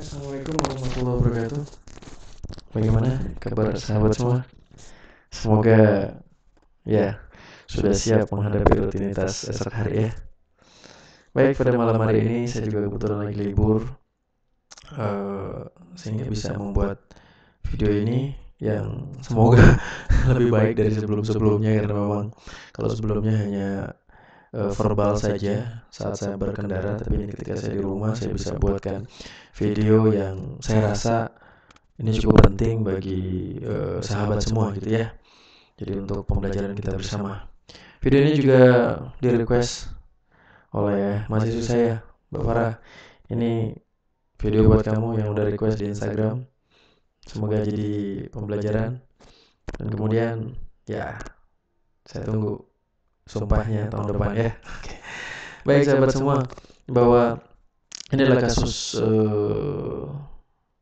Assalamualaikum warahmatullahi wabarakatuh Bagaimana kabar sahabat semua? Semoga ya sudah siap menghadapi rutinitas esok hari ya Baik pada malam hari ini saya juga kebetulan lagi libur uh, Sehingga bisa membuat video ini yang semoga lebih baik dari sebelum-sebelumnya Karena memang kalau sebelumnya hanya uh, verbal saja saat saya berkendara tapi ini ketika saya di rumah saya bisa buatkan video yang saya rasa ini cukup penting bagi uh, sahabat semua gitu ya jadi untuk pembelajaran kita bersama video ini juga di request oleh mahasiswa saya Mbak Farah ini video buat kamu yang udah request di Instagram semoga jadi pembelajaran dan kemudian ya saya tunggu sumpahnya tahun depan ya. ya. Okay. Baik sahabat semua bahwa ini adalah kasus uh,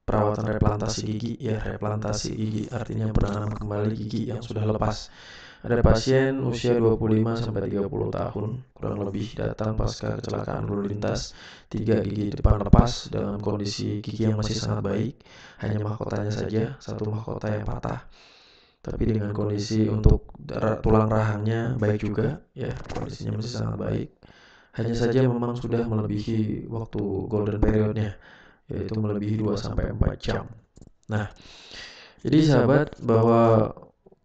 perawatan replantasi gigi ya replantasi gigi artinya penanaman kembali gigi yang sudah lepas. Ada pasien usia 25 sampai 30 tahun kurang lebih datang pasca kecelakaan lalu lintas, tiga gigi depan lepas dalam kondisi gigi yang masih sangat baik, hanya mahkotanya saja satu mahkota yang patah tapi dengan kondisi untuk tulang rahangnya baik juga ya kondisinya masih sangat baik hanya saja memang sudah melebihi waktu golden periodnya yaitu melebihi 2 sampai 4 jam. Nah, jadi sahabat bahwa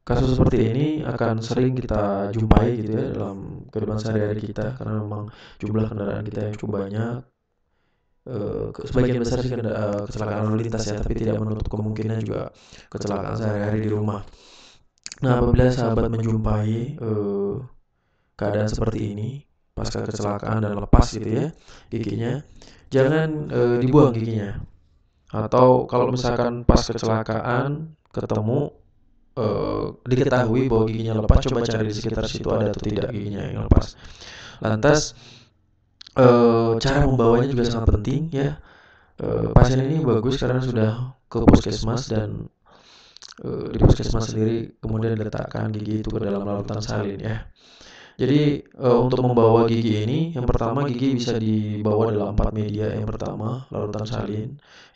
kasus seperti ini akan sering kita jumpai gitu ya dalam kehidupan sehari-hari kita karena memang jumlah kendaraan kita yang cukup banyak Uh, sebagian besar sih uh, kecelakaan lalu lintas ya, tapi tidak menutup kemungkinan juga kecelakaan sehari-hari di rumah. Nah, apabila sahabat menjumpai uh, keadaan seperti ini, pasca kecelakaan dan lepas gitu ya giginya, jangan uh, dibuang giginya. Atau kalau misalkan pas kecelakaan ketemu uh, diketahui bahwa giginya lepas, coba cari di sekitar situ ada atau tidak giginya yang lepas. Lantas uh, cara membawanya juga sangat penting ya. Uh, pasien ini bagus karena sudah ke puskesmas dan uh, di puskesmas sendiri kemudian diletakkan gigi itu ke dalam larutan salin ya. Jadi uh, untuk membawa gigi ini, yang pertama gigi bisa dibawa dalam empat media. Yang pertama larutan salin,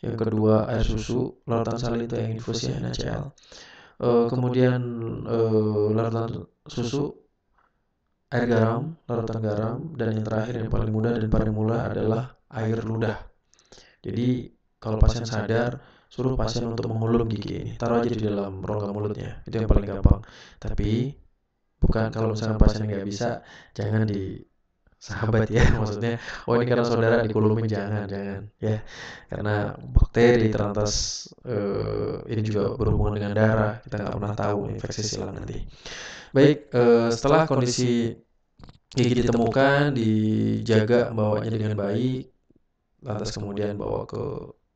yang kedua air susu, larutan salin itu yang infusnya NaCl. Uh, kemudian uh, larutan susu air garam, larutan garam, dan yang terakhir yang paling mudah dan paling murah adalah air ludah. Jadi kalau pasien sadar, suruh pasien untuk mengulur gigi ini, taruh aja di dalam rongga mulutnya, itu yang paling gampang. Tapi bukan kalau misalnya pasien nggak bisa, jangan di sahabat ya, ya maksudnya oh ini oh, karena saudara dikulumin jangan jangan ya karena bakteri terantas eh, ini juga berhubungan dengan darah kita nggak pernah tahu infeksi silang nanti baik eh, eh, setelah kondisi gigi ditemukan dijaga bawanya dengan baik lantas kemudian bawa ke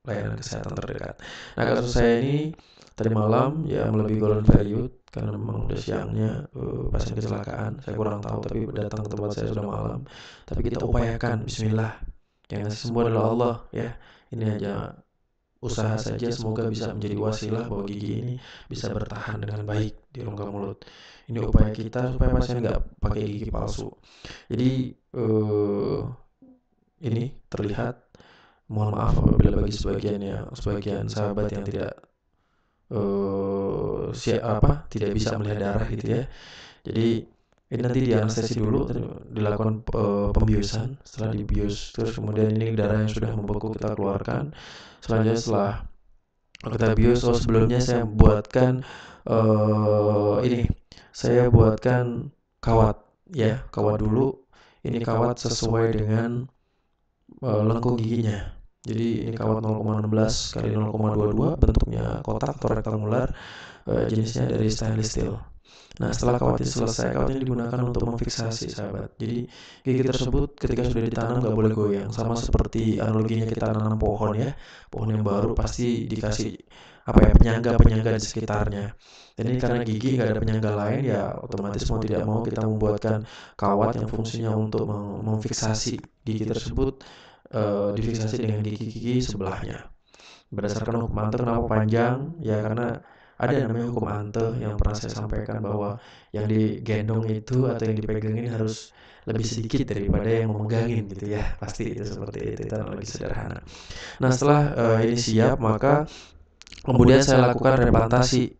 layanan kesehatan terdekat nah kasus saya ini tadi malam ya melebihi golden value karena memang udah siangnya uh, pasien kecelakaan saya kurang tahu tapi datang ke tempat saya sudah malam tapi kita upayakan Bismillah ya, yang semua adalah Allah ya. ya ini aja usaha saja semoga bisa menjadi wasilah bahwa gigi ini bisa bertahan dengan baik di rongga mulut ini upaya kita supaya pasien nggak pakai gigi palsu jadi uh, ini terlihat mohon maaf apabila bagi sebagian ya sebagian sahabat yang tidak uh, tidak bisa melihat darah gitu, gitu ya, ya. jadi ini nanti di dulu dilakukan uh, pembiusan setelah dibius terus kemudian ini darah yang sudah membeku kita keluarkan selanjutnya setelah kita bius oh sebelumnya saya buatkan uh, ini saya buatkan kawat ya kawat dulu ini kawat sesuai dengan uh, lengkung giginya jadi ini kawat 0,16 kali 0,22 bentuknya kotak atau rektangular e, jenisnya dari stainless steel. Nah setelah kawat ini selesai, kawat ini digunakan untuk memfiksasi sahabat. Jadi gigi tersebut ketika sudah ditanam nggak boleh goyang. Sama seperti analoginya kita tanam pohon ya, pohon yang baru pasti dikasih apa ya penyangga penyangga di sekitarnya. Dan ini karena gigi nggak ada penyangga lain ya otomatis mau tidak mau kita membuatkan kawat yang fungsinya untuk memfiksasi gigi tersebut uh, eh, difiksasi dengan gigi-gigi sebelahnya. Berdasarkan hukum ante kenapa panjang? Ya karena ada namanya hukum ante yang pernah saya sampaikan bahwa yang digendong itu atau yang dipegangin harus lebih sedikit daripada yang memegangin gitu ya pasti itu seperti itu itu lebih sederhana. Nah setelah uh, ini siap maka kemudian saya lakukan replantasi,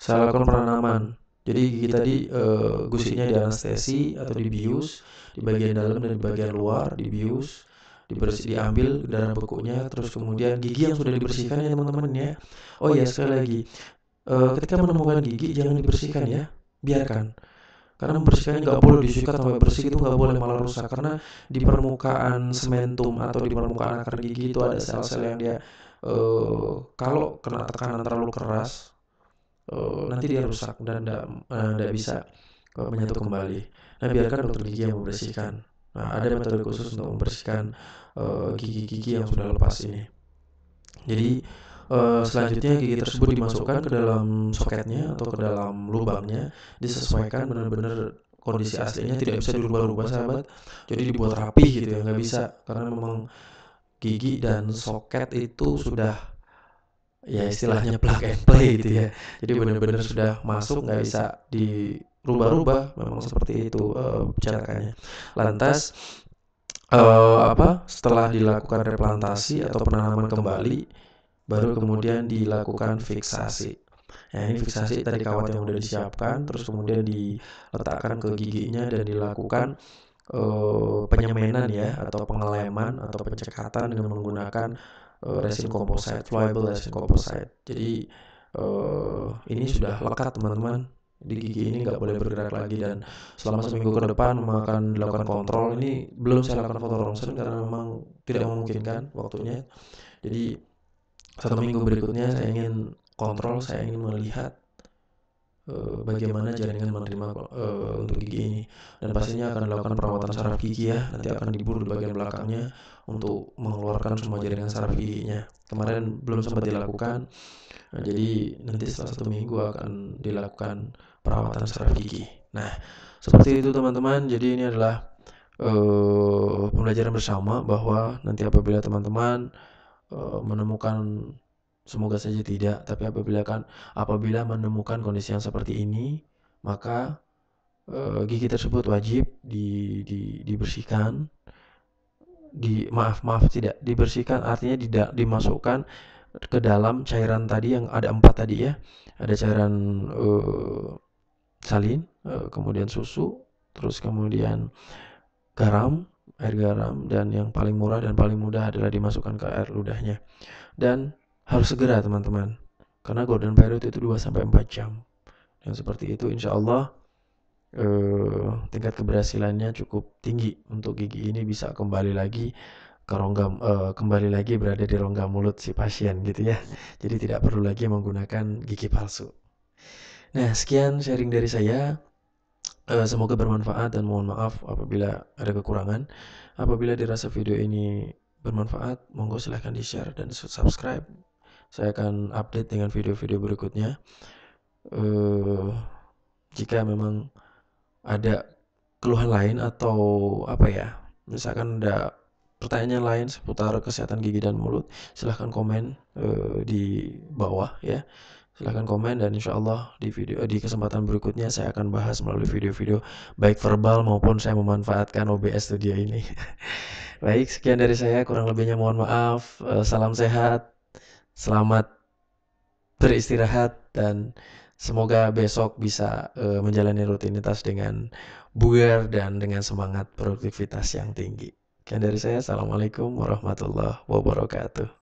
saya lakukan penanaman. Jadi gigi tadi e, eh, gusinya dianestesi atau dibius di bagian dalam dan di bagian luar dibius dibersih diambil darah bekuknya terus kemudian gigi yang sudah dibersihkan ya teman-teman ya oh ya sekali lagi e, ketika menemukan gigi jangan dibersihkan ya biarkan karena membersihkannya nggak boleh disikat sampai bersih itu nggak boleh malah rusak karena di permukaan sementum atau di permukaan akar gigi itu ada sel-sel yang dia e, kalau kena tekanan terlalu keras e, nanti dia rusak dan tidak bisa menyatu kembali nah biarkan dokter gigi yang membersihkan Nah, ada metode khusus untuk membersihkan eh, eh, gigi-gigi uh, yang sudah lepas ini. Jadi uh, selanjutnya gigi tersebut dimasukkan ke dalam soketnya atau ke dalam lubangnya, disesuaikan benar-benar kondisi aslinya tidak bisa dirubah-rubah sahabat. Jadi dibuat rapi gitu ya, nggak bisa karena memang gigi dan soket itu sudah ya istilahnya plug and play gitu ya. Jadi benar-benar sudah masuk nggak bisa di rubah-rubah memang seperti itu uh, eh, eh, caranya lantas uh, apa setelah dilakukan replantasi atau penanaman kembali baru kemudian dilakukan fiksasi ya ini fiksasi tadi kawat yang sudah disiapkan terus kemudian diletakkan ke giginya dan dilakukan uh, penyemenan ya atau pengeleman atau pencekatan dengan menggunakan uh, resin composite, flyable resin composite. Jadi uh, ini sudah lekat teman-teman di gigi ini nggak boleh bergerak lagi dan selama seminggu ke depan akan dilakukan kontrol ini belum saya lakukan foto ronsen karena memang tidak memungkinkan waktunya jadi satu minggu berikutnya saya ingin kontrol saya ingin melihat uh, bagaimana jaringan menerima uh, untuk gigi ini dan pastinya akan dilakukan perawatan saraf gigi ya nanti akan dibur di bagian belakangnya untuk mengeluarkan semua jaringan saraf giginya kemarin belum sempat dilakukan nah, jadi nanti setelah satu minggu akan dilakukan perawatan secara gigi. Nah, seperti itu teman-teman. Jadi ini adalah uh, pembelajaran bersama bahwa nanti apabila teman-teman uh, menemukan semoga saja tidak, tapi apabila kan apabila menemukan kondisi yang seperti ini, maka uh, gigi tersebut wajib di, di dibersihkan di maaf maaf tidak dibersihkan artinya tidak dimasukkan ke dalam cairan tadi yang ada empat tadi ya ada cairan uh, salin eh, kemudian susu terus kemudian garam air garam dan yang paling murah dan paling mudah adalah dimasukkan ke air ludahnya dan harus segera teman-teman karena golden period itu 2 4 jam Yang seperti itu insya Allah eh, tingkat keberhasilannya cukup tinggi untuk gigi ini bisa kembali lagi ke rongga eh, kembali lagi berada di rongga mulut si pasien gitu ya jadi tidak perlu lagi menggunakan gigi palsu Nah, sekian sharing dari saya. Uh, semoga bermanfaat dan mohon maaf apabila ada kekurangan. Apabila dirasa video ini bermanfaat, monggo silahkan di-share dan subscribe. Saya akan update dengan video-video berikutnya. Uh, jika memang ada keluhan lain atau apa ya, misalkan ada pertanyaan lain seputar kesehatan gigi dan mulut, silahkan komen uh, di bawah ya silahkan komen dan insya Allah di video eh, di kesempatan berikutnya saya akan bahas melalui video-video baik verbal maupun saya memanfaatkan OBS Studio ini. baik sekian dari saya kurang lebihnya mohon maaf eh, salam sehat selamat beristirahat dan semoga besok bisa eh, menjalani rutinitas dengan bugar dan dengan semangat produktivitas yang tinggi. Sekian dari saya assalamualaikum warahmatullahi wabarakatuh.